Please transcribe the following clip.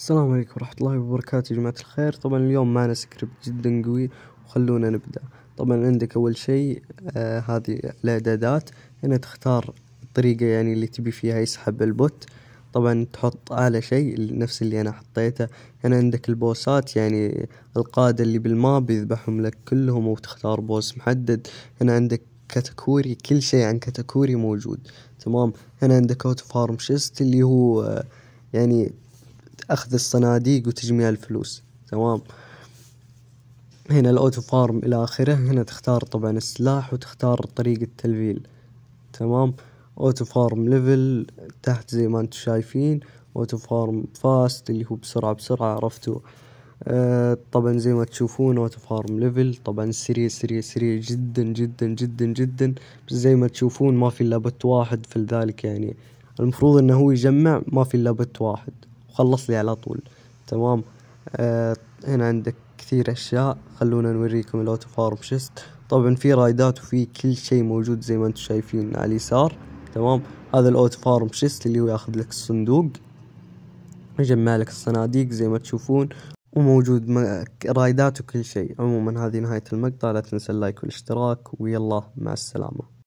السلام عليكم ورحمة الله وبركاته يا جماعة الخير طبعا اليوم معنا سكريبت جدا قوي وخلونا نبدأ طبعا عندك أول شيء آه هذه الإعدادات هنا تختار الطريقة يعني اللي تبي فيها يسحب البوت طبعا تحط أعلى شيء نفس اللي أنا حطيته هنا عندك البوسات يعني القادة اللي بالماب يذبحهم لك كلهم وتختار بوس محدد هنا عندك كاتاكوري كل شيء عن كاتاكوري موجود تمام هنا عندك اوت فارم شيست اللي هو آه يعني أخذ الصناديق وتجميع الفلوس تمام هنا الأوتو فارم إلى آخره هنا تختار طبعا السلاح وتختار طريقة تلفيل تمام أوتو فارم ليفل تحت زي ما انتم شايفين أوتو فارم فاست اللي هو بسرعة بسرعة عرفتوا آه طبعا زي ما تشوفون اوتو فارم ليفل طبعا سريع سريع سريع جدا جدا جدا جدا بس زي ما تشوفون ما في الا بت واحد فلذلك يعني المفروض انه هو يجمع ما في الا بت واحد خلص لي على طول تمام آه هنا عندك كثير اشياء خلونا نوريكم الاوتو فارم شيست طبعا في رايدات وفي كل شيء موجود زي ما انتم شايفين على اليسار تمام هذا الاوتو فارم شيست اللي هو ياخذ لك الصندوق يجمع لك الصناديق زي ما تشوفون وموجود رايدات وكل شيء عموما هذه نهاية المقطع لا تنسى اللايك والاشتراك ويلا مع السلامة